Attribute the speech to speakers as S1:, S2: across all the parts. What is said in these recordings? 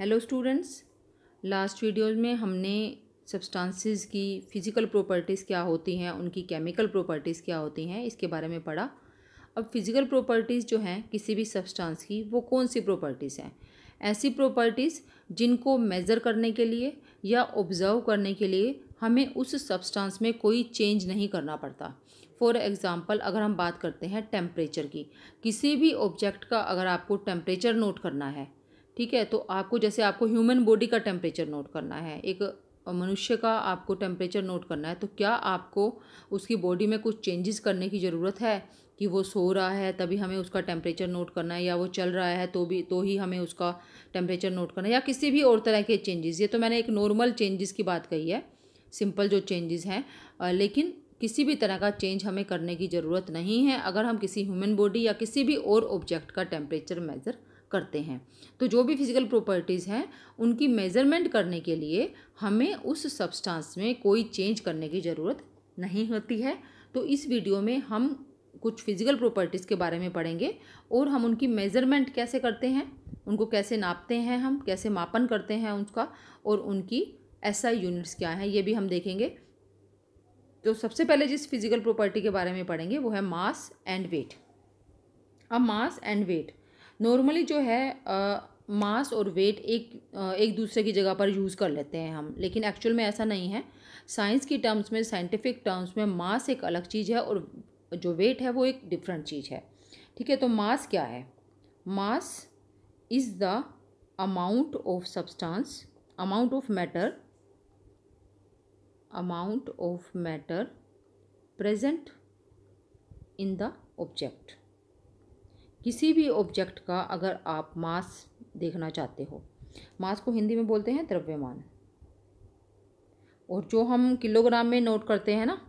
S1: hello students last videos में हमने substances की फ़िज़िकल प्रॉपर्टीज़ क्या होती हैं उनकी केमिकल प्रॉपर्टीज़ क्या होती हैं इसके बारे में पढ़ा अब फिज़िकल प्रॉपर्टीज़ जो हैं किसी भी सब्सटेंस की वो कौन सी प्रॉपर्टीज़ हैं ऐसी प्रॉपर्टीज़ जिनको मेज़र करने के लिए या ऑब्ज़र्व करने के लिए हमें उस सब्सटेंस में कोई चेंज नहीं करना पड़ता फॉर एग्ज़ाम्पल अगर हम बात करते हैं टेम्परेचर की किसी भी ऑब्जेक्ट का अगर आपको टेम्परेचर नोट करना है ठीक है तो आपको जैसे आपको ह्यूमन बॉडी का टेम्परेचर नोट करना है एक मनुष्य का आपको टेम्परेचर नोट करना है तो क्या आपको उसकी बॉडी में कुछ चेंजेस करने की ज़रूरत है कि वो सो रहा है तभी हमें उसका टेम्परेचर नोट करना है या वो चल रहा है तो भी तो ही हमें उसका टेम्परेचर नोट करना है या किसी भी और तरह के चेंजेस ये तो मैंने एक नॉर्मल चेंजेस की बात कही है सिंपल जो चेंजेस हैं लेकिन किसी भी तरह का चेंज हमें करने की ज़रूरत नहीं है अगर हम किसी ह्यूमन बॉडी या किसी भी और ऑब्जेक्ट का टेम्परेचर मेज़र करते हैं तो जो भी फिज़िकल प्रॉपर्टीज़ हैं उनकी मेज़रमेंट करने के लिए हमें उस सब्सटेंस में कोई चेंज करने की ज़रूरत नहीं होती है तो इस वीडियो में हम कुछ फिज़िकल प्रॉपर्टीज़ के बारे में पढ़ेंगे और हम उनकी मेज़रमेंट कैसे करते हैं उनको कैसे नापते हैं हम कैसे मापन करते हैं उसका और उनकी ऐसा यूनिट्स क्या हैं ये भी हम देखेंगे तो सबसे पहले जिस फिज़िकल प्रॉपर्टी के बारे में पढ़ेंगे वो है मास एंड वेट अब मास एंड वेट नॉर्मली जो है मास और वेट एक एक दूसरे की जगह पर यूज़ कर लेते हैं हम लेकिन एक्चुअल में ऐसा नहीं है साइंस की टर्म्स में साइंटिफिक टर्म्स में मास एक अलग चीज़ है और जो वेट है वो एक डिफरेंट चीज़ है ठीक है तो मास क्या है mass is the amount of substance amount of matter amount of matter present in the object किसी भी ऑब्जेक्ट का अगर आप मास देखना चाहते हो मास को हिंदी में बोलते हैं द्रव्यमान और जो हम किलोग्राम में नोट करते हैं ना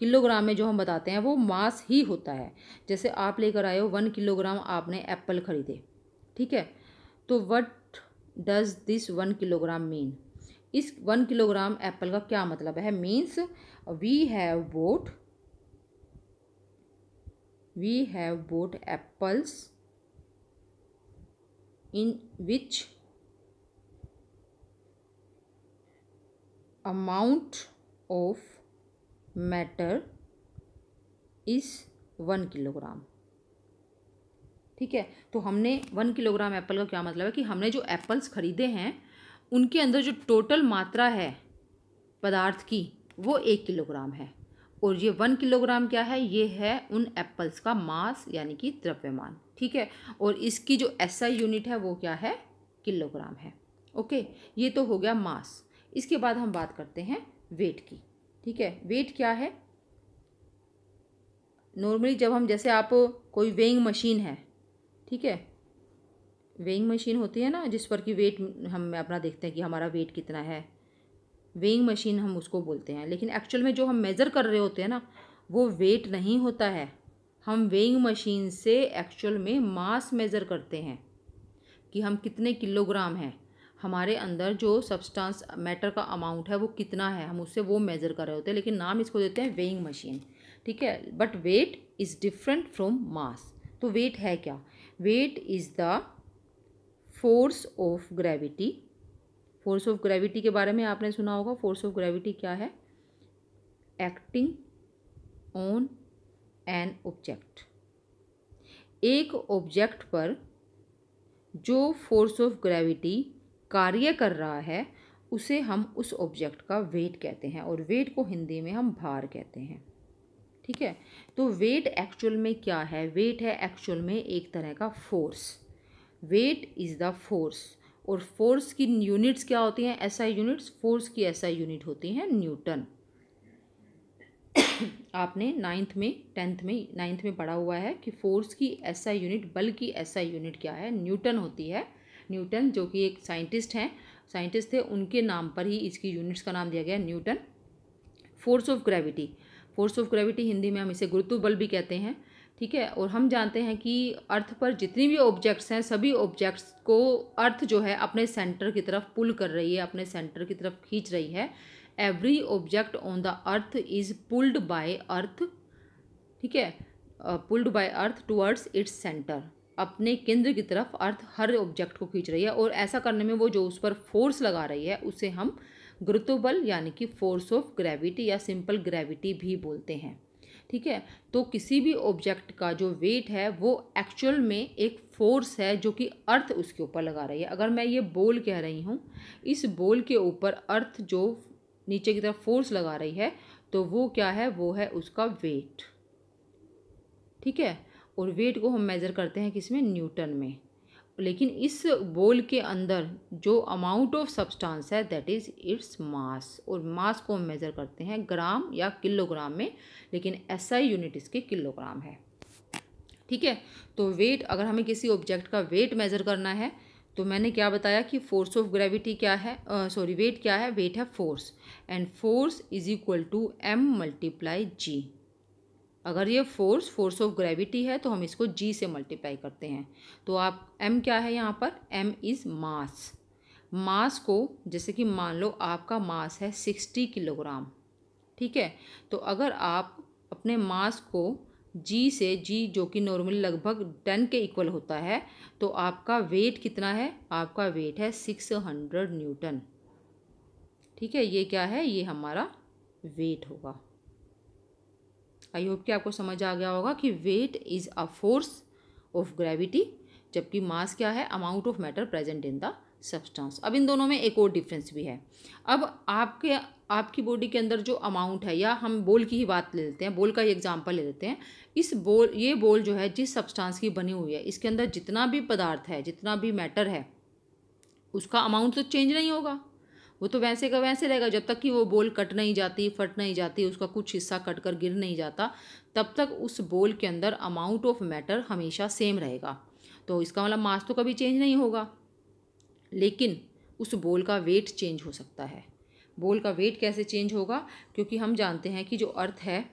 S1: किलोग्राम में जो हम बताते हैं वो मास ही होता है जैसे आप लेकर आए हो वन किलोग्राम आपने एप्पल खरीदे ठीक है तो what does this one kilogram mean इस वन किलोग्राम एप्पल का क्या मतलब है means we have bought we have bought apples in which amount of matter is one kilogram ठीक है तो हमने वन किलोग्राम एप्पल का क्या मतलब है कि हमने जो एप्पल्स खरीदे हैं उनके अंदर जो टोटल मात्रा है पदार्थ की वो एक किलोग्राम है और ये वन किलोग्राम क्या है ये है उन एप्पल्स का मास यानी कि द्रव्यमान ठीक है और इसकी जो ऐसा यूनिट है वो क्या है किलोग्राम है ओके ये तो हो गया मास इसके बाद हम बात करते हैं वेट की ठीक है वेट क्या है नॉर्मली जब हम जैसे आप कोई वेइंग मशीन है ठीक है वेइंग मशीन होती है ना जिस पर कि वेट हम अपना देखते हैं कि हमारा वेट कितना है वेइंग मशीन हम उसको बोलते हैं लेकिन एक्चुअल में जो हम मेज़र कर रहे होते हैं ना वो वेट नहीं होता है हम वेइंग मशीन से एक्चुअल में मास मेज़र करते हैं कि हम कितने किलोग्राम हैं हमारे अंदर जो सब्सटेंस मैटर का अमाउंट है वो कितना है हम उससे वो मेज़र कर रहे होते हैं लेकिन नाम इसको देते हैं वेइंग मशीन ठीक है but weight is different from mass तो वेट है क्या weight is the force of gravity force of gravity के बारे में आपने सुना होगा फोर्स ऑफ ग्रेविटी क्या है एक्टिंग ऑन एन ऑब्जेक्ट एक ऑब्जेक्ट पर जो फोर्स ऑफ ग्रेविटी कार्य कर रहा है उसे हम उस ऑब्जेक्ट का वेट कहते हैं और वेट को हिंदी में हम भार कहते हैं ठीक है तो वेट एक्चुअल में क्या है वेट है एक्चुअल में एक तरह का force weight is the force और फोर्स की यूनिट्स क्या होती हैं एसआई यूनिट्स फोर्स की एसआई यूनिट होती हैं न्यूटन आपने नाइन्थ में टेंथ में नाइन्थ में पढ़ा हुआ है कि फोर्स की एसआई यूनिट बल की एसआई यूनिट क्या है न्यूटन होती है न्यूटन जो कि एक साइंटिस्ट हैं साइंटिस्ट थे उनके नाम पर ही इसकी यूनिट्स का नाम दिया गया Newton force of gravity force of gravity Hindi में हम इसे गुरुत्व बल भी कहते हैं ठीक है और हम जानते हैं कि अर्थ पर जितनी भी ऑब्जेक्ट्स हैं सभी ऑब्जेक्ट्स को अर्थ जो है अपने सेंटर की तरफ पुल कर रही है अपने सेंटर की तरफ खींच रही है every object on the earth is pulled by earth ठीक है pulled by earth towards its centre अपने केंद्र की तरफ अर्थ हर ऑब्जेक्ट को खींच रही है और ऐसा करने में वो जो उस पर फोर्स लगा रही है उसे हम गुरुत्व बल यानी कि फोर्स ऑफ ग्रेविटी या सिंपल ग्रेविटी भी बोलते हैं ठीक है तो किसी भी ऑब्जेक्ट का जो वेट है वो एक्चुअल में एक फोर्स है जो कि अर्थ उसके ऊपर लगा रही है अगर मैं ये बोल कह रही हूँ इस बोल के ऊपर अर्थ जो नीचे की तरफ फोर्स लगा रही है तो वो क्या है वो है उसका वेट ठीक है और वेट को हम मेज़र करते हैं किसमें में न्यूटन में लेकिन इस बोल के अंदर जो अमाउंट ऑफ सब्सटेंस है दैट इज़ इट्स मास और मास को हम मेज़र करते हैं ग्राम या किलोग्राम में लेकिन ऐसा ही यूनिट इसके किलोग्राम है ठीक है तो वेट अगर हमें किसी ऑब्जेक्ट का वेट मेज़र करना है तो मैंने क्या बताया कि फोर्स ऑफ ग्रेविटी क्या है सॉरी वेट क्या है वेट है force and force is equal to M multiply G अगर ये फोर्स फोर्स ऑफ ग्रेविटी है तो हम इसको जी से मल्टीप्लाई करते हैं तो आप एम क्या है यहाँ पर एम इज़ मास मास को जैसे कि मान लो आपका मास है सिक्सटी किलोग्राम ठीक है तो अगर आप अपने मास को जी से जी जो कि नॉर्मली लगभग टेन के इक्वल होता है तो आपका वेट कितना है आपका वेट है सिक्स हंड्रेड न्यूटन ठीक है ये क्या है ये हमारा वेट होगा आई होप कि आपको समझ आ गया होगा कि weight is a force of gravity जबकि मास क्या है amount of matter present in the substance अब इन दोनों में एक और डिफरेंस भी है अब आपके आपकी बॉडी के अंदर जो अमाउंट है या हम बोल की ही बात ले लेते हैं बोल का ही एग्जाम्पल ले लेते हैं इस बोल ये बोल जो है जिस सब्सटेंस की बनी हुई है इसके अंदर जितना भी पदार्थ है जितना भी मैटर है उसका अमाउंट तो चेंज नहीं होगा वो तो वैसे का वैसे रहेगा जब तक कि वो बोल कट नहीं जाती फट नहीं जाती उसका कुछ हिस्सा कट कर गिर नहीं जाता तब तक उस बोल के अंदर अमाउंट ऑफ मैटर हमेशा सेम रहेगा तो इसका मतलब मास तो कभी चेंज नहीं होगा लेकिन उस बोल का वेट चेंज हो सकता है बोल का वेट कैसे चेंज होगा क्योंकि हम जानते हैं कि जो अर्थ है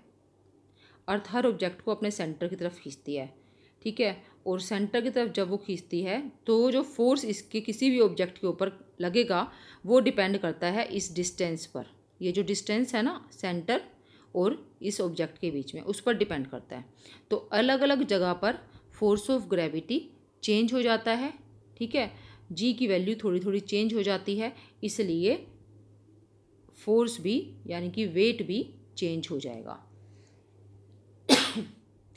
S1: अर्थ हर ऑब्जेक्ट को अपने सेंटर की तरफ खींचती है ठीक है और सेंटर की तरफ जब वो खींचती है तो जो फोर्स इसके किसी भी ऑब्जेक्ट के ऊपर लगेगा वो डिपेंड करता है इस डिस्टेंस पर ये जो डिस्टेंस है ना सेंटर और इस ऑब्जेक्ट के बीच में उस पर डिपेंड करता है तो अलग अलग जगह पर फोर्स ऑफ ग्रेविटी चेंज हो जाता है ठीक है जी की वैल्यू थोड़ी थोड़ी चेंज हो जाती है इसलिए फोर्स भी यानी कि वेट भी चेंज हो जाएगा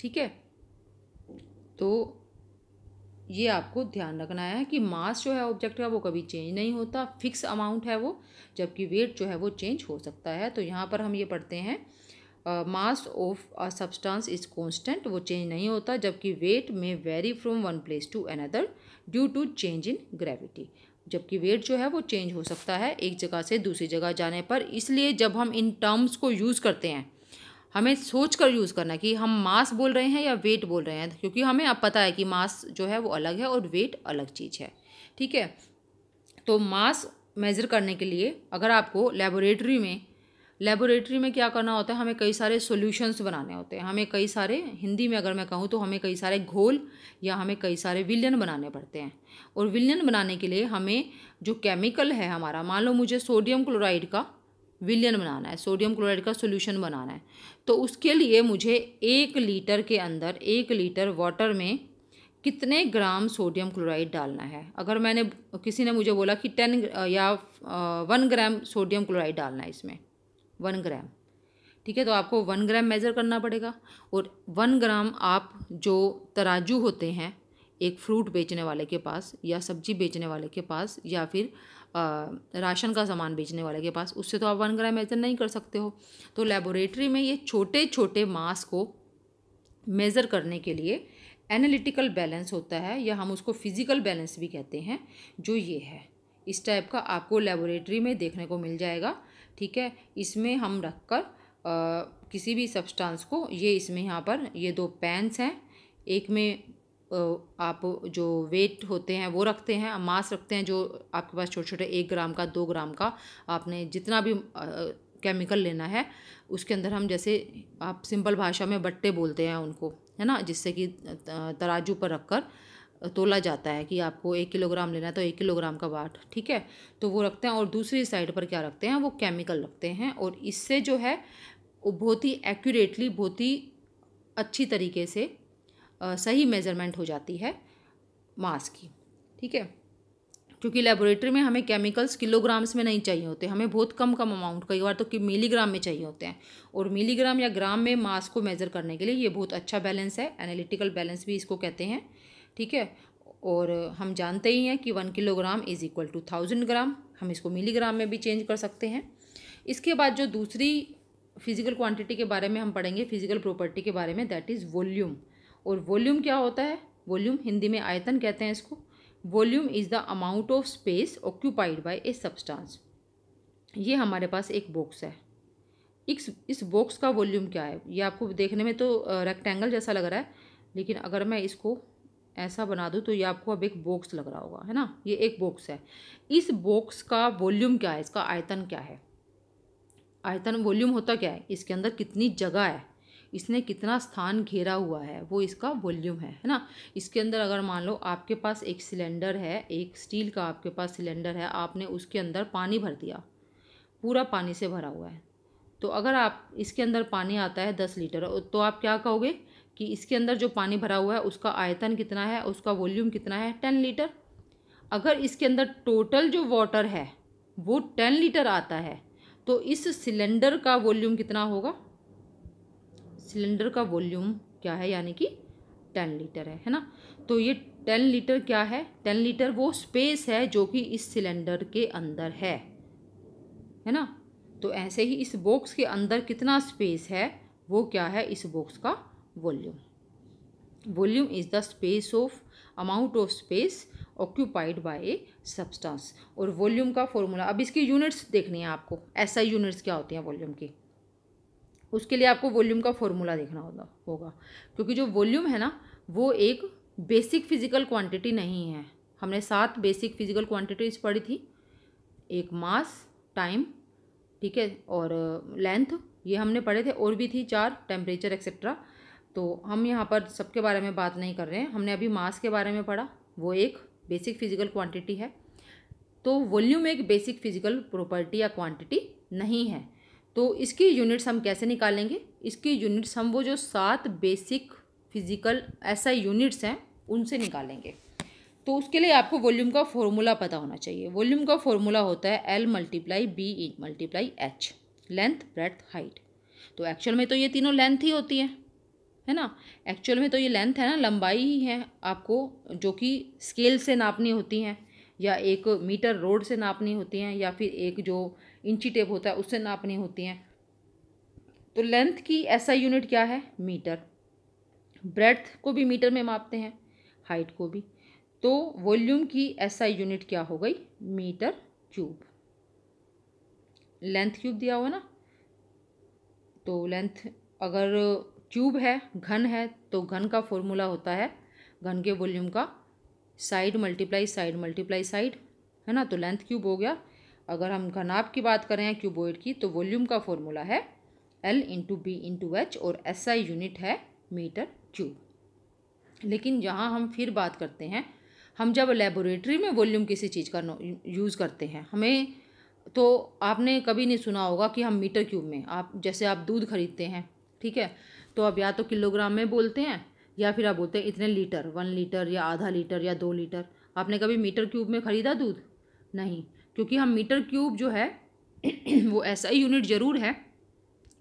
S1: ठीक है तो ये आपको ध्यान रखना है कि मास जो है ऑब्जेक्ट का वो कभी चेंज नहीं होता फिक्स अमाउंट है वो जबकि वेट जो है वो चेंज हो सकता है तो यहाँ पर हम ये पढ़ते हैं mass of a substance is constant वो चेंज नहीं होता जबकि वेट में vary from one place to another due to change in gravity जबकि वेट जो है वो चेंज हो सकता है एक जगह से दूसरी जगह जाने पर इसलिए जब हम इन टर्म्स को यूज़ करते हैं हमें सोच कर यूज़ करना कि हम मास बोल रहे हैं या वेट बोल रहे हैं क्योंकि हमें अब पता है कि मास जो है वो अलग है और वेट अलग चीज़ है ठीक है तो मास मेज़र करने के लिए अगर आपको लेबोरेटरी में लेबोरेटरी में क्या करना होता है हमें कई सारे सॉल्यूशंस बनाने होते हैं हमें कई सारे हिंदी में अगर मैं कहूँ तो हमें कई सारे घोल या हमें कई सारे विलियन बनाने पड़ते हैं और विलियन बनाने के लिए हमें जो केमिकल है हमारा मान लो मुझे सोडियम क्लोराइड का विलियन बनाना है सोडियम क्लोराइड का सोल्यूशन बनाना है तो उसके लिए मुझे एक लीटर के अंदर एक लीटर वाटर में कितने ग्राम सोडियम क्लोराइड डालना है अगर मैंने किसी ने मुझे बोला कि टेन या वन ग्राम सोडियम क्लोराइड डालना है इसमें वन ग्राम ठीक है तो आपको वन ग्राम मेज़र करना पड़ेगा और वन ग्राम आप जो तराजू होते हैं एक फ्रूट बेचने वाले के पास या सब्जी बेचने वाले के पास या फिर राशन का सामान बेचने वाले के पास उससे तो आप वन ग्राम मेज़र नहीं कर सकते हो तो लेबोरेटरी में ये छोटे छोटे मास को मेज़र करने के लिए एनालिटिकल बैलेंस होता है या हम उसको फिज़िकल बैलेंस भी कहते हैं जो ये है इस टाइप का आपको लेबोरेटरी में देखने को मिल जाएगा ठीक है इसमें हम रख कर आ, किसी भी सब्सटेंस को ये इसमें यहाँ पर ये दो पैंस हैं एक में आप जो वेट होते हैं वो रखते हैं मास रखते हैं जो आपके पास छोटे छोटे एक ग्राम का दो ग्राम का आपने जितना भी केमिकल लेना है उसके अंदर हम जैसे आप सिंपल भाषा में बट्टे बोलते हैं उनको है ना जिससे कि तराजू पर रख कर तोला जाता है कि आपको एक किलोग्राम लेना है तो एक किलोग्राम का बाट ठीक है तो वो रखते हैं और दूसरी साइड पर क्या रखते हैं वो केमिकल रखते हैं और इससे जो है वो बहुत ही एक्यूरेटली बहुत ही अच्छी तरीके से सही मेज़रमेंट हो जाती है मास की ठीक है क्योंकि लेबोरेटरी में हमें केमिकल्स किलोग्राम्स में नहीं चाहिए होते हमें बहुत कम कम अमाउंट कई बार तो कि मिलीग्राम में चाहिए होते हैं और मिलीग्राम या ग्राम में मास को मेज़र करने के लिए ये बहुत अच्छा बैलेंस है एनालिटिकल बैलेंस भी इसको कहते हैं ठीक है और हम जानते ही हैं कि one kilogram is equal to thousand gram हम इसको मिलीग्राम में भी चेंज कर सकते हैं इसके बाद जो दूसरी फिजिकल क्वांटिटी के बारे में हम पढ़ेंगे फिजिकल प्रॉपर्टी के बारे में दैट इज़ वॉल्यूम और वॉल्यूम क्या होता है वॉल्यूम हिंदी में आयतन कहते हैं इसको volume is the amount of space occupied by a substance ये हमारे पास एक बॉक्स है इस इस बॉक्स का वॉल्यूम क्या है ये आपको देखने में तो रेक्टेंगल जैसा लग रहा है लेकिन अगर मैं इसको ऐसा बना दूँ तो ये आपको अब एक बॉक्स लग रहा होगा है ना ये एक बॉक्स है इस बॉक्स का वॉल्यूम क्या है इसका आयतन क्या है आयतन वॉल्यूम होता क्या है इसके अंदर कितनी जगह है इसने कितना स्थान घेरा हुआ है वो इसका वॉल्यूम है है ना इसके अंदर अगर मान लो आपके पास एक सिलेंडर है एक स्टील का आपके पास सिलेंडर है आपने उसके अंदर पानी भर दिया पूरा पानी से भरा हुआ है तो अगर आप इसके अंदर पानी आता है दस लीटर तो आप क्या कहोगे कि इसके अंदर जो पानी भरा हुआ है उसका आयतन कितना है उसका वॉल्यूम कितना है टेन लीटर अगर इसके अंदर टोटल जो वाटर है वो टेन लीटर आता है तो इस सिलेंडर का वॉल्यूम कितना होगा सिलेंडर का वॉल्यूम क्या है यानी कि टेन लीटर है है ना तो ये टेन लीटर क्या है टेन लीटर वो स्पेस है जो कि इस सिलेंडर के अंदर है है ना तो ऐसे ही इस बॉक्स के अंदर कितना स्पेस है वो क्या है इस बॉक्स का volume volume is the space of amount of space occupied by a substance और वॉल्यूम का फॉर्मूला अब इसकी यूनिट्स देखनी है आपको ऐसा यूनिट्स क्या होती हैं वॉल्यूम की उसके लिए आपको वॉल्यूम का फॉर्मूला देखना होगा होगा क्योंकि जो वॉल्यूम है ना वो एक बेसिक फिजिकल क्वांटिटी नहीं है हमने सात बेसिक फिजिकल क्वांटिटीज पढ़ी थी एक मास टाइम ठीक है और लेंथ ये हमने पढ़े थे और भी थी चार टेम्परेचर एक्सेट्रा तो हम यहाँ पर सबके बारे में बात नहीं कर रहे हैं हमने अभी मास के बारे में पढ़ा वो एक बेसिक फिजिकल क्वांटिटी है तो वॉल्यूम एक बेसिक फिजिकल प्रॉपर्टी या क्वांटिटी नहीं है तो इसकी यूनिट्स हम कैसे निकालेंगे इसकी यूनिट्स हम वो जो सात बेसिक फिजिकल ऐसा यूनिट्स हैं उनसे निकालेंगे तो उसके लिए आपको वॉल्यूम का फॉर्मूला पता होना चाहिए वॉल्यूम का फॉर्मूला होता है L multiply B in multiply H length breadth height तो एक्चुअल में तो ये तीनों लेंथ ही होती है है ना एक्चुअल में तो ये लेंथ है ना लंबाई ही है आपको जो कि स्केल से नापनी होती हैं या एक मीटर रोड से नापनी होती हैं या फिर एक जो इंची टेप होता है उससे नापनी होती हैं तो लेंथ की ऐसा यूनिट क्या है मीटर ब्रेथ को भी मीटर में मापते हैं हाइट को भी तो वॉल्यूम की ऐसा यूनिट क्या हो गई मीटर क्यूब लेंथ क्यूब दिया हुआ ना तो लेंथ अगर क्यूब है घन है तो घन का फॉर्मूला होता है घन के वॉल्यूम का side multiply side multiply side है ना तो लेंथ क्यूब हो गया अगर हम घनाभ की बात करें क्यूबोइड की तो वॉल्यूम का फॉर्मूला है L into B into H और एस आई यूनिट है मीटर क्यूब लेकिन जहाँ हम फिर बात करते हैं हम जब लेबोरेटरी में वॉल्यूम किसी चीज़ का यूज़ करते हैं हमें तो आपने कभी नहीं सुना होगा कि हम मीटर क्यूब में आप जैसे आप दूध खरीदते हैं ठीक है तो आप या तो किलोग्राम में बोलते हैं या फिर आप बोलते हैं इतने लीटर वन लीटर या आधा लीटर या दो लीटर आपने कभी मीटर क्यूब में ख़रीदा दूध नहीं क्योंकि हम मीटर क्यूब जो है वो ऐसा ही यूनिट ज़रूर है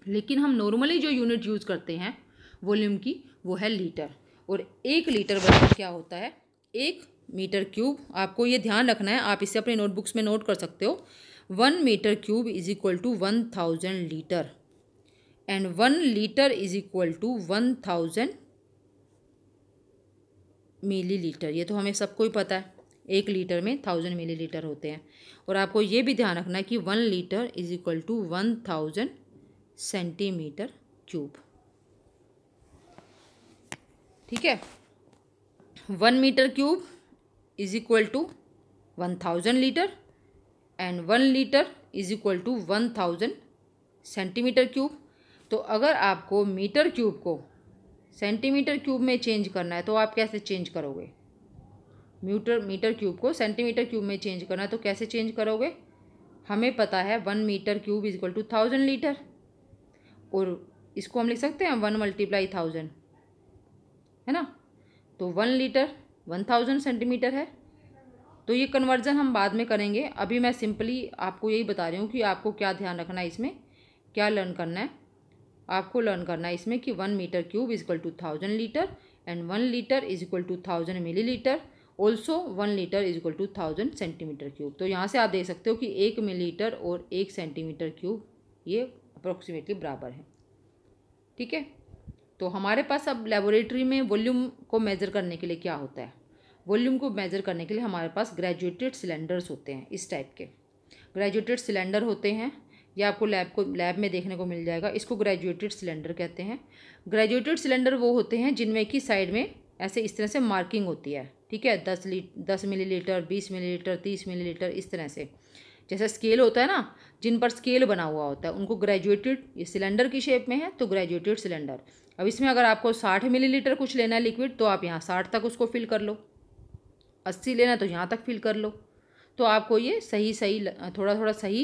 S1: लेकिन हम नॉर्मली जो यूनिट यूज़ करते हैं वॉल्यूम की वो है लीटर और एक लीटर बराबर क्या होता है एक मीटर क्यूब आपको ये ध्यान रखना है आप इसे अपने नोटबुक्स में नोट कर सकते हो one metre cube is equal to one thousand litre and one litre is equal to one thousand millilitre ये तो हमें सबको ही पता है एक लीटर में थाउजेंड मिलीलीटर होते हैं और आपको ये भी ध्यान रखना है कि one litre is equal to one thousand centimetre cube ठीक है one metre cube is equal to one thousand litre and one litre is equal to one thousand centimetre cube तो अगर आपको मीटर क्यूब को सेंटीमीटर क्यूब में change करना है तो आप कैसे चेंज करोगे मीटर मीटर क्यूब को सेंटीमीटर क्यूब में चेंज करना तो कैसे चेंज करोगे हमें पता है one metre cube is equal to thousand litre और इसको हम लिख सकते हैं वन मल्टीप्लाई थाउजेंड है ना तो one litre one thousand centimetre है तो ये कन्वर्जन हम बाद में करेंगे अभी मैं सिंपली आपको यही बता रही हूँ कि आपको क्या ध्यान रखना है इसमें क्या लर्न करना है आपको लर्न करना है इसमें कि one metre cube is equal to thousand litre and one litre is equal to thousand millilitre also one litre is equal to thousand centimetre cube तो यहाँ से आप देख सकते हो कि एक मिलीलीटर और एक सेंटीमीटर क्यूब ये अप्रोक्सीमेटली बराबर है ठीक है तो हमारे पास अब लेबोरेटरी में वॉल्यूम को मेज़र करने के लिए क्या होता है वॉल्यूम को मेज़र करने के लिए हमारे पास ग्रेजुएटेड सिलेंडर्स होते हैं इस टाइप के ग्रेजुएटेड सिलेंडर होते हैं या आपको लैब को लैब में देखने को मिल जाएगा इसको ग्रेजुएटेड सिलेंडर कहते हैं ग्रेजुएटेड सिलेंडर वो होते हैं जिनमें की साइड में ऐसे इस तरह से मार्किंग होती है ठीक है दस ली दस मिली लीटर बीस मिली लीटर तीस मिली लीटर इस तरह से जैसा स्केल होता है ना जिन पर स्केल बना हुआ होता है उनको ग्रेजुएटेड ये सिलेंडर की शेप में है तो ग्रेजुएटेड सिलेंडर अब इसमें अगर आपको साठ मिली कुछ लेना है लिक्विड तो आप यहाँ साठ तक उसको फिल कर लो अस्सी लेना तो यहाँ तक फिल कर लो तो आपको ये सही सही थोड़ा थोड़ा सही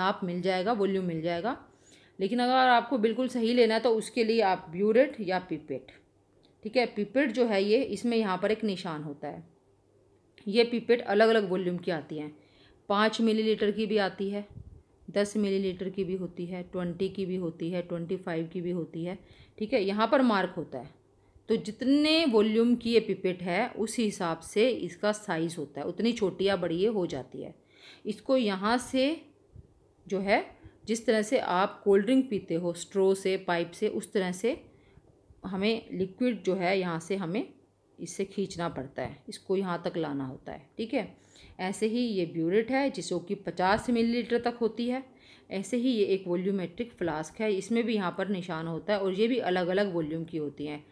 S1: नाप मिल जाएगा वॉल्यूम मिल जाएगा लेकिन अगर आपको बिल्कुल सही लेना है तो उसके लिए आप ब्यूरेट या पिपेट ठीक है पिपेट जो है ये इसमें यहाँ पर एक निशान होता है ये पिपेट अलग अलग वॉल्यूम की आती हैं पाँच मिलीलीटर की भी आती है दस मिलीलीटर की भी होती है ट्वेंटी की भी होती है ट्वेंटी फाइव की भी होती है ठीक है यहाँ पर मार्क होता है तो जितने वॉल्यूम की ये पिपेट है उस हिसाब से इसका साइज़ होता है उतनी छोटी या बड़ी ये हो जाती है इसको यहाँ से जो है जिस तरह से आप कोल्ड ड्रिंक पीते हो स्ट्रो से पाइप से उस तरह से हमें लिक्विड जो है यहाँ से हमें इससे खींचना पड़ता है इसको यहाँ तक लाना होता है ठीक है ऐसे ही ये ब्यूरेट है जिसो कि पचास मिलीलीटर तक होती है ऐसे ही ये एक वॉल्यूमेट्रिक फ्लास्क है इसमें भी यहाँ पर निशान होता है और ये भी अलग अलग वॉल्यूम की होती हैं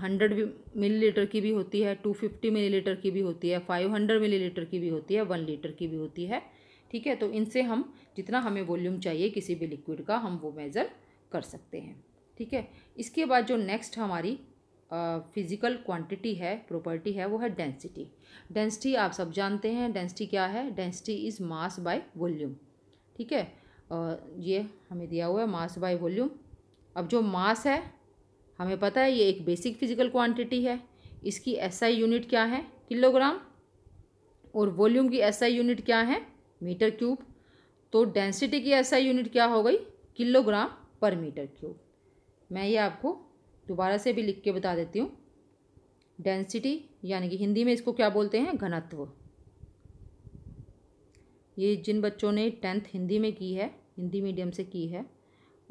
S1: हंड्रेड मिलीलीटर की भी होती है टू फिफ्टी मिलीलीटर की भी होती है फाइव हंड्रेड मिलीलीटर की भी होती है वन लीटर की भी होती है ठीक है तो इनसे हम जितना हमें वॉल्यूम चाहिए किसी भी लिक्विड का हम वो मेज़र कर सकते हैं ठीक है इसके बाद जो नेक्स्ट हमारी फिज़िकल क्वांटिटी है प्रॉपर्टी है वो है डेंसिटी डेंसिटी आप सब जानते हैं डेंसिटी क्या है density is mass by volume ठीक है ये हमें दिया हुआ है मास बाय वॉल्यूम अब जो मास है हमें पता है ये एक बेसिक फिजिकल क्वांटिटी है इसकी एसआई यूनिट क्या है किलोग्राम और वॉल्यूम की एसआई यूनिट क्या है मीटर क्यूब तो डेंसिटी की एसआई यूनिट क्या हो गई किलोग्राम पर मीटर क्यूब मैं ये आपको दोबारा से भी लिख के बता देती हूँ डेंसिटी यानी कि हिंदी में इसको क्या बोलते हैं घनत्व ये जिन बच्चों ने टेंथ हिंदी में की है हिंदी मीडियम से की है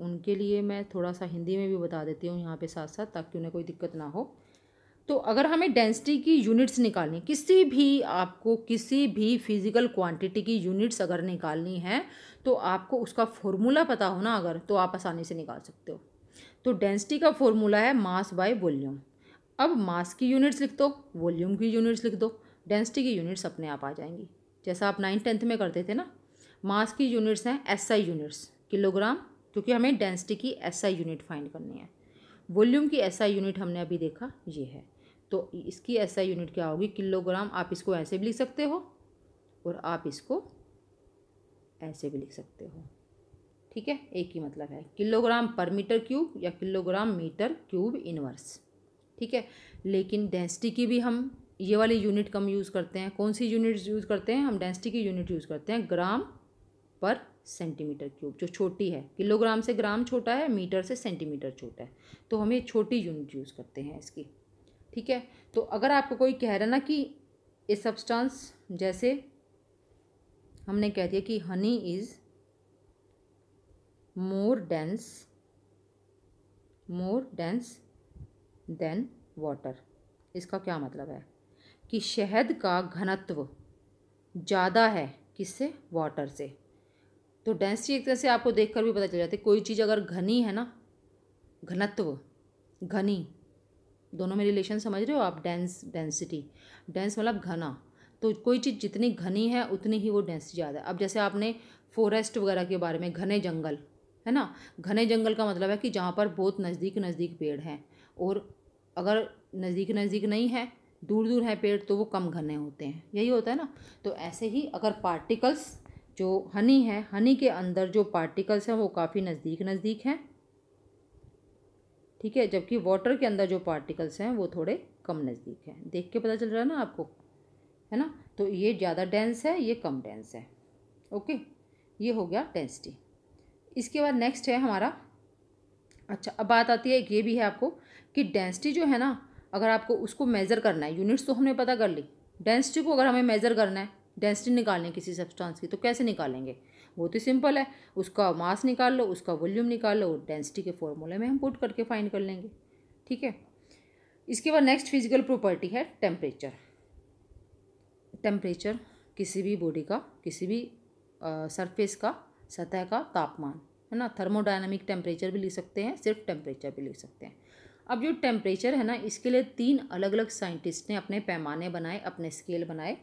S1: उनके लिए मैं थोड़ा सा हिंदी में भी बता देती हूँ यहाँ पे साथ साथ ताकि उन्हें कोई दिक्कत ना हो तो अगर हमें डेंसिटी की यूनिट्स निकालनी किसी भी आपको किसी भी फिज़िकल क्वांटिटी की यूनिट्स अगर निकालनी है तो आपको उसका फॉर्मूला पता हो ना अगर तो आप आसानी से निकाल सकते हो तो डेंसिटी का फॉर्मूला है मास बाय वॉल्यूम अब मास की यूनिट्स लिख दो वॉल्यूम की यूनिट्स लिख दो डेंसिटी की यूनिट्स अपने आप आ जाएंगी जैसा आप नाइन्थ टेंथ में करते थे ना मास की यूनिट्स हैं एस आई यूनिट्स किलोग्राम क्योंकि हमें डेंसिटी की एस आई यूनिट फाइंड करनी है वॉल्यूम की एस आई यूनिट हमने अभी देखा ये है तो इसकी एस आई यूनिट क्या होगी किलोग्राम आप इसको ऐसे भी लिख सकते हो और आप इसको ऐसे भी लिख सकते हो ठीक है एक ही मतलब है किलोग्राम पर मीटर क्यूब या किलोग्राम मीटर क्यूब इनवर्स ठीक है लेकिन डेंसिटी की भी हम ये वाली यूनिट कम यूज़ करते हैं कौन सी यूनिट यूज़ करते हैं हम डेंसिटी की यूनिट यूज़ करते हैं ग्राम पर सेंटीमीटर क्यूब जो छोटी है किलोग्राम से ग्राम छोटा है मीटर से सेंटीमीटर छोटा है तो हम ये छोटी यूनिट यूज़ करते हैं इसकी ठीक है तो अगर आपको कोई कह रहा ना कि ये सब्सटेंस जैसे हमने कह दिया कि honey is more dense more dense than water इसका क्या मतलब है कि शहद का घनत्व ज़्यादा है किससे वाटर से तो डेंसिटी एक तरह से आपको देखकर भी पता चल जाता है कोई चीज़ अगर घनी है ना घनत्व घनी दोनों में रिलेशन समझ रहे हो आप डेंस डेंसिटी डेंस मतलब घना तो कोई चीज़ जितनी घनी है उतनी ही वो डेंसिटी ज़्यादा है अब जैसे आपने फॉरेस्ट वगैरह के बारे में घने जंगल है ना घने जंगल का मतलब है कि जहाँ पर बहुत नज़दीक नज़दीक पेड़ हैं और अगर नज़दीक नज़दीक नहीं है दूर दूर है पेड़ तो वो कम घने होते हैं यही होता है ना तो ऐसे ही अगर पार्टिकल्स जो हनी है हनी के अंदर जो पार्टिकल्स हैं वो काफ़ी नज़दीक नज़दीक हैं ठीक है जबकि वाटर के अंदर जो पार्टिकल्स हैं वो थोड़े कम नज़दीक हैं देख के पता चल रहा है ना आपको है ना तो ये ज़्यादा डेंस है ये कम डेंस है ओके ये हो गया डेंसिटी इसके बाद नेक्स्ट है हमारा अच्छा अब बात आती है ये भी है आपको कि डेंसिटी जो है ना अगर आपको उसको मेज़र करना है यूनिट्स तो हमने पता कर ली डेंसिटी को अगर हमें मेज़र करना है डेंसिटी निकालनी है किसी सब्सटेंस की तो कैसे निकालेंगे वो तो सिंपल है उसका मास निकाल लो उसका वॉल्यूम निकाल लो डेंसिटी के फॉर्मूले में हम पुट करके फाइन कर लेंगे ठीक है इसके बाद नेक्स्ट फिजिकल प्रॉपर्टी है टेम्परेचर टेम्परेचर किसी भी बॉडी का किसी भी सरफेस का सतह का तापमान है ना थर्मोडाइनमिक टेम्परेचर भी लिख सकते हैं सिर्फ टेम्परेचर भी लिख सकते हैं अब जो टेम्परेचर है ना इसके लिए तीन अलग अलग साइंटिस्ट ने अपने पैमाने बनाए अपने स्केल बनाए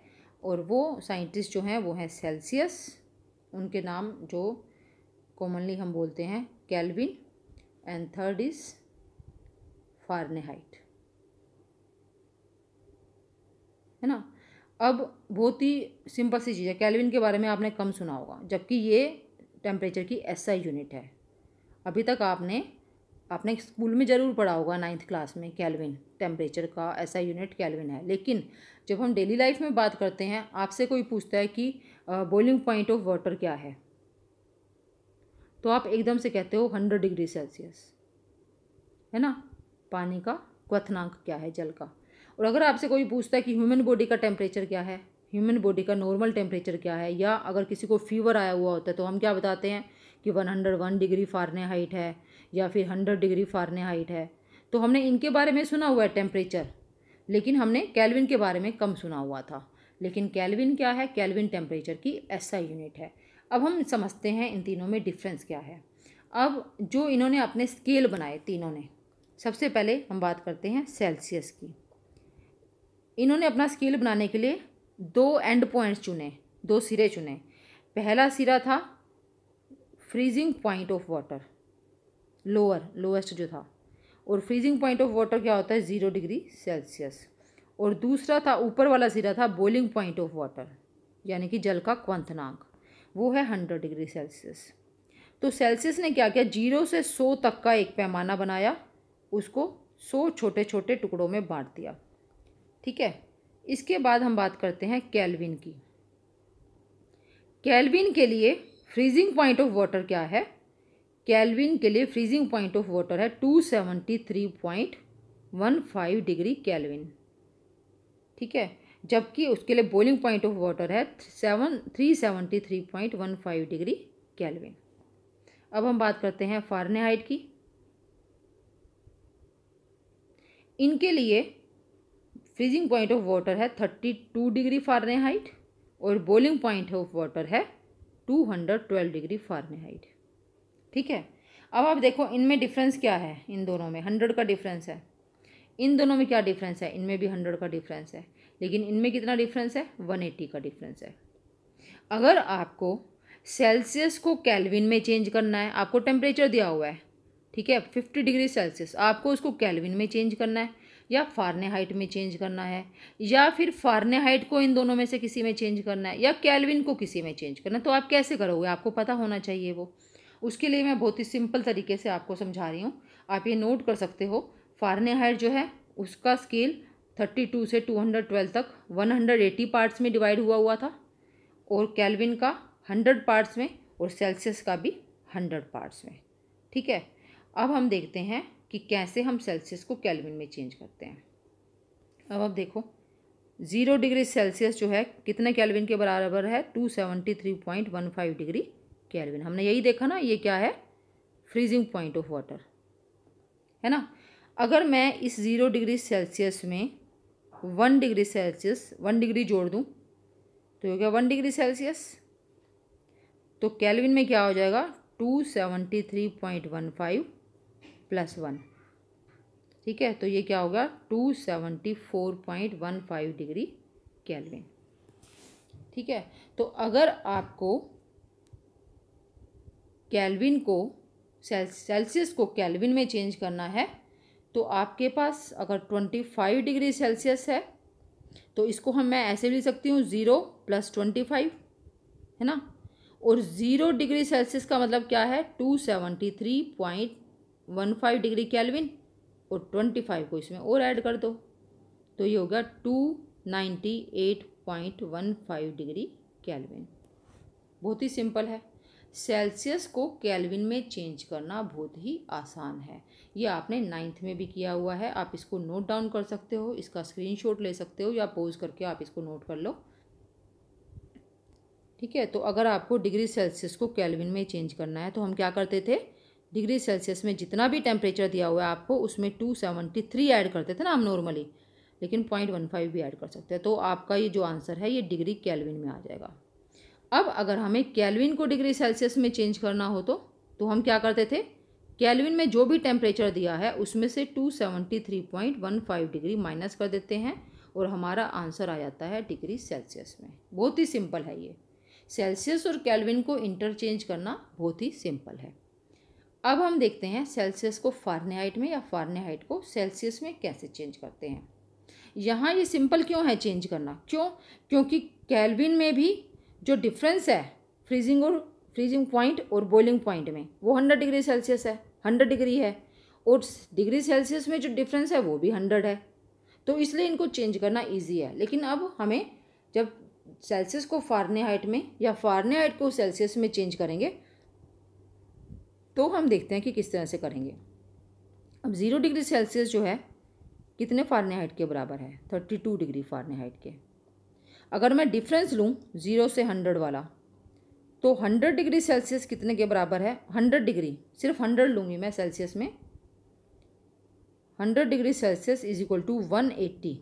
S1: और वो साइंटिस्ट जो हैं वो हैं सेल्सियस उनके नाम जो कॉमनली हम बोलते हैं kelvin and third is Fahrenheit है ना अब बहुत ही सिंपल सी चीज़ है कैलविन के बारे में आपने कम सुना होगा जबकि ये टेम्परेचर की ऐसा यूनिट है अभी तक आपने आपने स्कूल में ज़रूर पढ़ा होगा नाइन्थ क्लास में कैलविन टेम्परेचर का ऐसा यूनिट कैलविन है लेकिन जब हम डेली लाइफ में बात करते हैं आपसे कोई पूछता है कि बॉइलिंग पॉइंट ऑफ वाटर क्या है तो आप एकदम से कहते हो हंड्रेड डिग्री सेल्सियस है ना पानी का क्वथनांक क्या है जल का और अगर आपसे कोई पूछता है कि ह्यूमन बॉडी का टेम्परेचर क्या है ह्यूमन बॉडी का नॉर्मल टेम्परेचर क्या है या अगर किसी को फीवर आया हुआ होता है तो हम क्या बताते हैं कि one hundred one degree height है या फिर हंड्रेड डिग्री फारने हाइट है तो हमने इनके बारे में सुना हुआ है टेम्परेचर लेकिन हमने कैलविन के बारे में कम सुना हुआ था लेकिन कैलविन क्या है कैलविन टेम्परेचर की ऐसा यूनिट है अब हम समझते हैं इन तीनों में डिफ्रेंस क्या है अब जो इन्होंने अपने स्केल बनाए तीनों ने सबसे पहले हम बात करते हैं सेल्सियस की इन्होंने अपना स्केल बनाने के लिए दो एंड पॉइंट्स चुने दो सिरे चुने पहला सिरा था freezing point of water lower lowest जो था और फ्रीजिंग पॉइंट ऑफ वाटर क्या होता है ज़ीरो डिग्री सेल्सियस और दूसरा था ऊपर वाला सिरा था बॉइलिंग पॉइंट ऑफ वाटर यानी कि जल का क्वंथनांक वो है हंड्रेड डिग्री सेल्सियस तो सेल्सियस ने क्या किया जीरो से सौ तक का एक पैमाना बनाया उसको सौ छोटे छोटे टुकड़ों में बांट दिया ठीक है इसके बाद हम बात करते हैं कैलविन की कैलविन के लिए फ्रीजिंग पॉइंट ऑफ वाटर क्या है कैलविन के लिए फ्रीजिंग पॉइंट ऑफ वाटर है two seventy three point one five degree kelvin ठीक है जबकि उसके लिए बॉइलिंग पॉइंट ऑफ वाटर है seven three seventy three point one five degree kelvin अब हम बात करते हैं फारनेहाइट की इनके लिए फ्रीजिंग पॉइंट ऑफ वाटर है थर्टी टू डिग्री हाइट और बॉइलिंग पॉइंट ऑफ वाटर है two hundred twelve degree height ठीक है अब आप देखो इनमें डिफरेंस क्या है इन दोनों में हंड्रेड का डिफरेंस है इन दोनों में क्या डिफरेंस है इनमें भी हंड्रेड का डिफरेंस है लेकिन इनमें कितना डिफरेंस है वन एट्टी का डिफरेंस है अगर आपको सेल्सियस को कैलविन में चेंज करना है आपको टेम्परेचर दिया हुआ है ठीक है फिफ्टी डिग्री सेल्सियस आपको उसको कैलविन में चेंज करना है या हाइट में चेंज करना है या फिर हाइट को इन दोनों में से किसी में चेंज करना है या कैलविन को किसी में चेंज करना है तो आप कैसे करोगे आपको पता होना चाहिए वो उसके लिए मैं बहुत ही सिंपल तरीके से आपको समझा रही हूँ आप ये नोट कर सकते हो हाइट जो है उसका स्केल थर्टी टू से टू हंड्रेड ट्वेल्व तक वन हंड्रेड एटी पार्ट्स में डिवाइड हुआ हुआ था और कैलविन का हंड्रेड पार्ट्स में और सेल्सियस का भी हंड्रेड पार्ट्स में ठीक है अब हम देखते हैं कि कैसे हम सेल्सियस को कैलविन में चेंज करते हैं अब आप देखो ज़ीरो डिग्री सेल्सियस जो है कितने कैलविन के बराबर है two seventy three point one five degree kelvin हमने यही देखा ना ये क्या है फ्रीजिंग पॉइंट ऑफ वाटर है ना अगर मैं इस ज़ीरो डिग्री सेल्सियस में one degree Celsius one degree जोड़ दूँ तो हो गया वन डिग्री सेल्सियस तो कैलविन में क्या हो जाएगा two seventy three point one five plus one ठीक है तो ये क्या होगा two seventy four point one five degree kelvin ठीक है तो अगर आपको कैलविन को सेल्सियस को कैलविन में चेंज करना है तो आपके पास अगर ट्वेंटी फाइव डिग्री सेल्सियस है तो इसको हम मैं ऐसे भी सकती हूँ ज़ीरो प्लस ट्वेंटी फाइव है ना और ज़ीरो डिग्री सेल्सियस का मतलब क्या है two seventy three point one five degree kelvin और ट्वेंटी फाइव को इसमें और ऐड कर दो तो ये हो गया two ninety eight point one five degree kelvin बहुत ही सिंपल है सेल्सियस को कैलविन में चेंज करना बहुत ही आसान है ये आपने नाइन्थ में भी किया हुआ है आप इसको नोट डाउन कर सकते हो इसका स्क्रीनशॉट ले सकते हो या पोज करके आप इसको नोट कर लो ठीक है तो अगर आपको डिग्री सेल्सियस को कैलविन में चेंज करना है तो हम क्या करते थे डिग्री सेल्सियस में जितना भी टेम्परेचर दिया हुआ है आपको उसमें टू सेवेंटी थ्री ऐड करते थे ना हम नॉर्मली लेकिन पॉइंट वन फाइव भी ऐड कर सकते हैं तो आपका ये जो आंसर है ये डिग्री कैलविन में आ जाएगा अब अगर हमें कैलविन को डिग्री सेल्सियस में चेंज करना हो तो तो हम क्या करते थे कैलविन में जो भी टेम्परेचर दिया है उसमें से two seventy three point one five degree minus कर देते हैं और हमारा आंसर आ जाता है डिग्री सेल्सियस में बहुत ही सिंपल है ये सेल्सियस और कैलविन को इंटरचेंज करना बहुत ही सिंपल है अब हम देखते हैं सेल्सियस को फारनेहाइट में या फारनेहाइट को सेल्सियस में कैसे चेंज करते हैं यहाँ ये सिंपल क्यों है चेंज करना क्यों क्योंकि कैलविन में भी जो डिफरेंस है फ्रीजिंग और फ्रीजिंग पॉइंट और बॉइलिंग पॉइंट में वो हंड्रेड डिग्री सेल्सियस है हंड्रेड डिग्री है और डिग्री सेल्सियस में जो डिफरेंस है वो भी हंड्रेड है तो इसलिए इनको चेंज करना ईजी है लेकिन अब हमें जब सेल्सियस को फारनेहाइट में या फारनेहाइट को सेल्सियस में चेंज करेंगे तो हम देखते हैं कि किस तरह से करेंगे अब ज़ीरो डिग्री सेल्सियस जो है कितने फारने के बराबर है थर्टी टू डिग्री फारने के अगर मैं डिफरेंस लूँ ज़ीरो से हंड्रेड वाला तो हंड्रेड डिग्री सेल्सियस कितने के बराबर है हंड्रेड डिग्री सिर्फ हंड्रेड लूँगी मैं सेल्सियस में hundred degree Celsius is equal to one eighty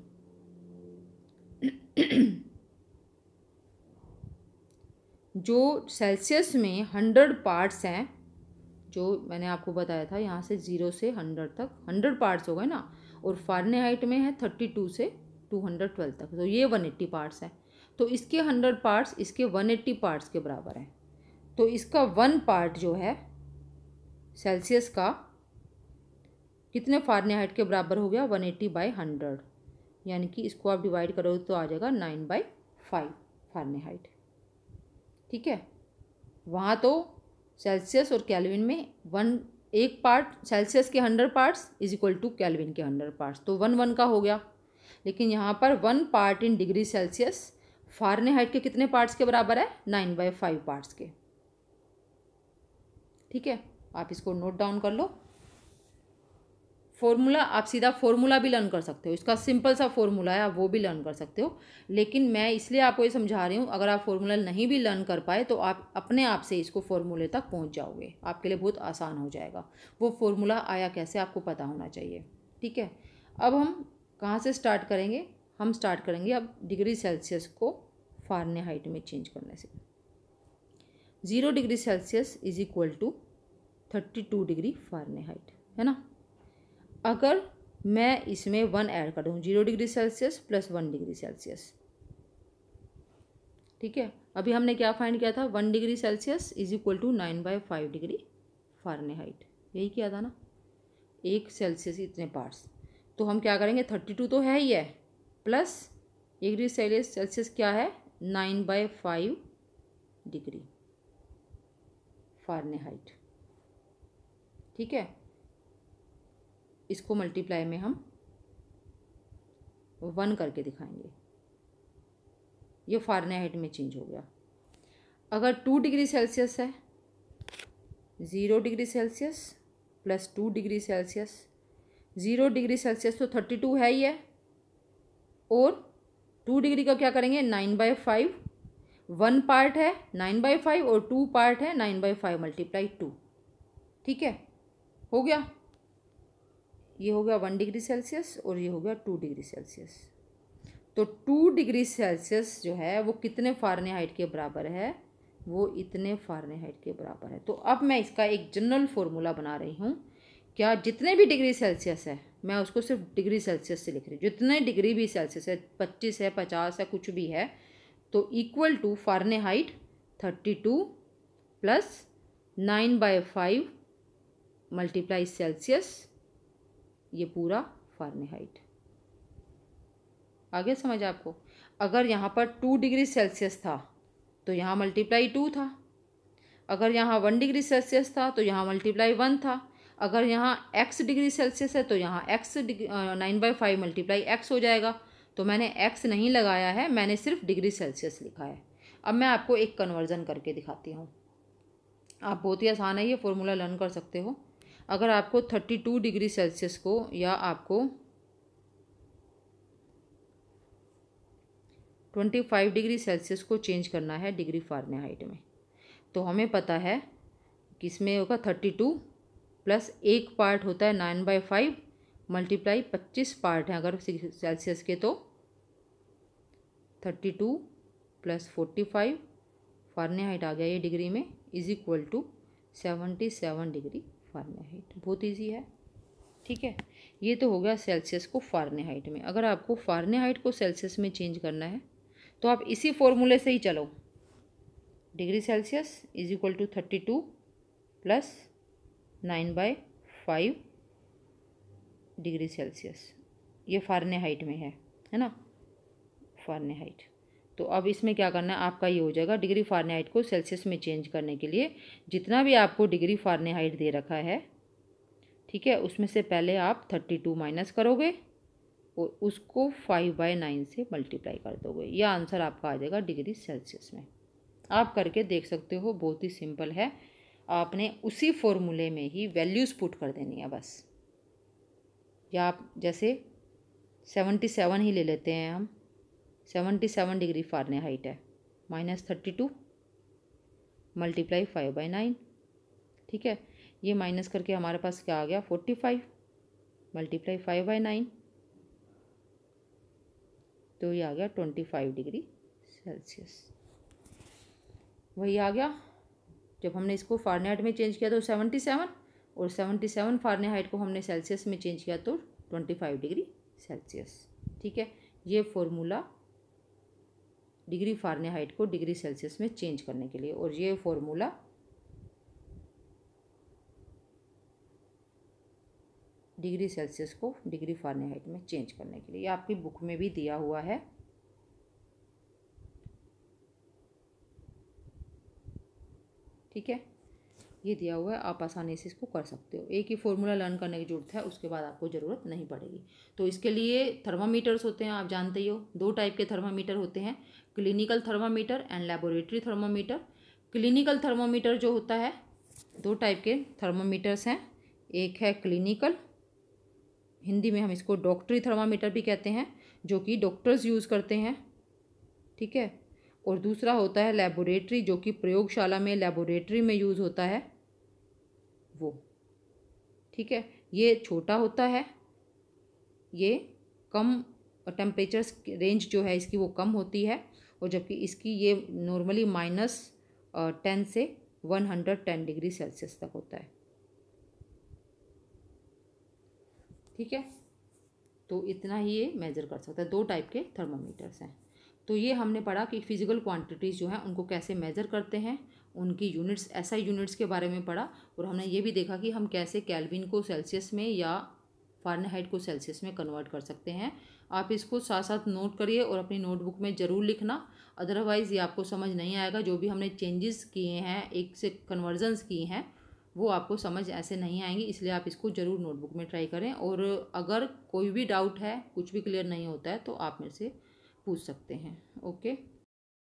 S1: जो सेल्सियस में हंड्रेड पार्ट्स हैं जो मैंने आपको बताया था यहाँ से ज़ीरो से हंड्रेड तक हंड्रेड पार्ट्स हो गए ना और हाइट में है थर्टी टू से टू हंड्रेड ट्वेल्व तक तो ये वन एट्टी पार्ट्स हैं तो इसके हंड्रेड पार्ट्स इसके वन एट्टी पार्ट्स के बराबर हैं तो इसका वन पार्ट जो है सेल्सियस का कितने फारने हाइट के बराबर हो गया वन एट्टी बाई हंड्रेड यानी कि इसको आप डिवाइड करोगे तो आ जाएगा nine by five Fahrenheit ठीक है वहाँ तो सेल्सियस और कैलविन में वन एक पार्ट सेल्सियस के hundred parts is equal to kelvin के हंड्रेड पार्ट्स तो वन वन का हो गया लेकिन यहाँ पर one part in degree Celsius Fahrenheit के कितने पार्ट्स के बराबर है नाइन बाई फाइव पार्ट्स के ठीक है आप इसको नोट डाउन कर लो फॉर्मूला आप सीधा फॉर्मूला भी लर्न कर सकते हो इसका सिंपल सा फॉर्मूला है आप वो भी लर्न कर सकते हो लेकिन मैं इसलिए आपको ये समझा रही हूँ अगर आप फॉर्मूला नहीं भी लर्न कर पाए तो आप अपने आप से इसको फॉर्मूले तक पहुँच जाओगे आपके लिए बहुत आसान हो जाएगा वो फॉर्मूला आया कैसे आपको पता होना चाहिए ठीक है अब हम कहाँ से स्टार्ट करेंगे हम स्टार्ट करेंगे अब डिग्री सेल्सियस को फारने में चेंज करने से zero degree Celsius is equal to thirty two degree Fahrenheit है ना अगर मैं इसमें वन ऐड कर दूँ zero degree Celsius plus one degree Celsius ठीक है अभी हमने क्या फाइंड किया था one degree Celsius is equal to nine by five degree Fahrenheit यही किया था ना एक सेल्सियस इतने पार्ट्स तो हम क्या करेंगे थर्टी टू तो है ही है प्लस एक डिग्री सेल्सियस सेल्सियस क्या है nine by five degree height ठीक है इसको मल्टीप्लाई में हम वन करके दिखाएंगे ये फारनाइट में चेंज हो गया अगर टू डिग्री सेल्सियस है zero degree Celsius plus two degree Celsius zero degree Celsius तो थर्टी टू है ही है और टू डिग्री का क्या करेंगे nine by five one part है नाइन बाई फाइव और टू पार्ट है nine by five multiply two ठीक है हो गया ये हो गया वन डिग्री सेल्सियस और ये हो गया टू डिग्री सेल्सियस तो टू डिग्री सेल्सियस जो है वो कितने फारने हाइट के बराबर है वो इतने फारने हाइट के बराबर है तो अब मैं इसका एक जनरल फार्मूला बना रही हूँ क्या जितने भी डिग्री सेल्सियस है मैं उसको सिर्फ डिग्री सेल्सियस से लिख रही हूँ जितने डिग्री भी सेल्सियस है पच्चीस है पचास है कुछ भी है तो equal to Fahrenheit thirty two plus nine by five multiply Celsius ये पूरा फार्मेहाइट आगे समझ आपको अगर यहाँ पर टू डिग्री सेल्सियस था तो यहाँ मल्टीप्लाई टू था अगर यहाँ वन डिग्री सेल्सियस था तो यहाँ मल्टीप्लाई वन था अगर यहाँ एक्स डिग्री सेल्सियस है तो यहाँ x nine by five multiply x हो जाएगा तो मैंने एक्स नहीं लगाया है मैंने सिर्फ डिग्री सेल्सियस लिखा है अब मैं आपको एक कन्वर्ज़न करके दिखाती हूँ आप बहुत ही आसान है ये फॉर्मूला लर्न कर सकते हो अगर आपको थर्टी टू डिग्री सेल्सियस को या आपको ट्वेंटी फाइव डिग्री सेल्सियस को चेंज करना है डिग्री फारेनहाइट में तो हमें पता है कि इसमें होगा थर्टी टू प्लस एक पार्ट होता है नाइन बाई फाइव मल्टीप्लाई पच्चीस पार्ट हैं अगर सेल्सियस के तो thirty two plus forty five Fahrenheit आ गया ये डिग्री में is equal to seventy seven degree Fahrenheit बहुत ईजी है ठीक है ये तो हो गया सेल्सियस को फारनहाइट में अगर आपको फारनहाइट को सेल्सियस में चेंज करना है तो आप इसी फॉर्मूले से ही चलो degree Celsius is equal to thirty two plus nine by five degree Celsius ये फारनहाइट में है है ना हाइट तो अब इसमें क्या करना है आपका ये हो जाएगा डिग्री फारनेहाइट को सेल्सियस में चेंज करने के लिए जितना भी आपको डिग्री फारनेहाइट दे रखा है ठीक है उसमें से पहले आप थर्टी टू माइनस करोगे और उसको फाइव बाई नाइन से मल्टीप्लाई कर दोगे यह आंसर आपका आ जाएगा डिग्री सेल्सियस में आप करके देख सकते हो बहुत ही सिंपल है आपने उसी फॉर्मूले में ही वैल्यूज़ पुट कर देनी है बस या आप जैसे सेवेंटी सेवन ही ले लेते हैं हम seventy seven degree Fahrenheit है minus thirty two multiply five by nine ठीक है ये माइनस करके हमारे पास क्या आ गया forty five multiply five by nine तो ये आ गया ट्वेंटी फाइव डिग्री सेल्सियस वही आ गया जब हमने इसको फारनेहाइट में चेंज किया तो सेवनटी सेवन और सेवनटी सेवन हाइट को हमने सेल्सियस में चेंज किया तो ट्वेंटी फाइव डिग्री सेल्सियस ठीक है ये फॉर्मूला डिग्री फारनेहाइट को डिग्री सेल्सियस में चेंज करने के लिए और ये फॉर्मूला डिग्री सेल्सियस को डिग्री फारनेहाइट में चेंज करने के लिए आपकी बुक में भी दिया हुआ है ठीक है ये दिया हुआ है आप आसानी से इसको कर सकते हो एक ही फॉर्मूला लर्न करने की जरूरत है उसके बाद आपको ज़रूरत नहीं पड़ेगी तो इसके लिए थर्मामीटर्स होते हैं आप जानते ही हो दो टाइप के थर्मामीटर होते हैं clinical thermometer and laboratory thermometer clinical thermometer जो होता है दो टाइप के थर्मामीटर्स हैं एक है क्लिनिकल हिंदी में हम इसको डॉक्टरी थर्मामीटर भी कहते हैं जो कि डॉक्टर्स यूज़ करते हैं ठीक है और दूसरा होता है लेबोरेटरी जो कि प्रयोगशाला में लेबोरेटरी में यूज़ होता है वो ठीक है ये छोटा होता है ये कम टेम्परेचर रेंज जो है इसकी वो कम होती है और जबकि इसकी ये नॉर्मली माइनस टेन से one hundred ten degree Celsius तक होता है ठीक है तो इतना ही ये मेजर कर सकता है दो टाइप के थर्मोमीटर्स हैं तो ये हमने पढ़ा कि फिजिकल क्वांटिटीज़ जो हैं उनको कैसे मेज़र करते हैं उनकी यूनिट्स ऐसा यूनिट्स के बारे में पढ़ा और हमने ये भी देखा कि हम कैसे कैलविन को सेल्सियस में या फारनहाइट को सेल्सियस में कन्वर्ट कर सकते हैं आप इसको साथ साथ नोट करिए और अपनी नोटबुक में ज़रूर लिखना अदरवाइज़ ये आपको समझ नहीं आएगा जो भी हमने चेंजेस किए हैं एक से कन्वर्जन्स किए हैं वो आपको समझ ऐसे नहीं आएंगी इसलिए आप इसको ज़रूर नोटबुक में ट्राई करें और अगर कोई भी डाउट है कुछ भी क्लियर नहीं होता है तो आप मेरे से पूछ सकते हैं ओके